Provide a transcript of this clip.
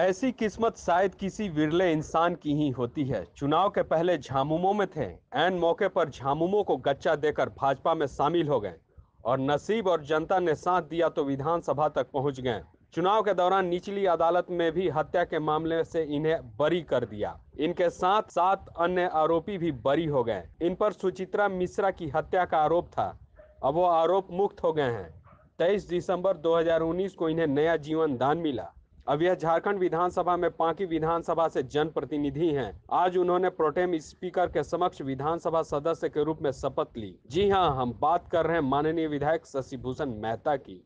ऐसी किस्मत शायद किसी विरले इंसान की ही होती है चुनाव के पहले झामुमो में थे एन मौके पर झामुमो को गच्चा देकर भाजपा में शामिल हो गए और नसीब और जनता ने साथ दिया तो विधानसभा तक पहुंच गए चुनाव के दौरान निचली अदालत में भी हत्या के मामले से इन्हें बरी कर दिया इनके साथ सात अन्य आरोपी भी बरी हो गए इन पर सुचित्रा मिश्रा की हत्या का आरोप था अब वो आरोप मुक्त हो गए हैं 23 दिसंबर 2019 को इन्हें नया जीवन दान मिला अब यह झारखंड विधानसभा में पांकी विधानसभा से जनप्रतिनिधि हैं। आज उन्होंने प्रोटेम स्पीकर के समक्ष विधानसभा सदस्य के रूप में शपथ ली जी हाँ हम बात कर रहे हैं माननीय विधायक शशि भूषण मेहता की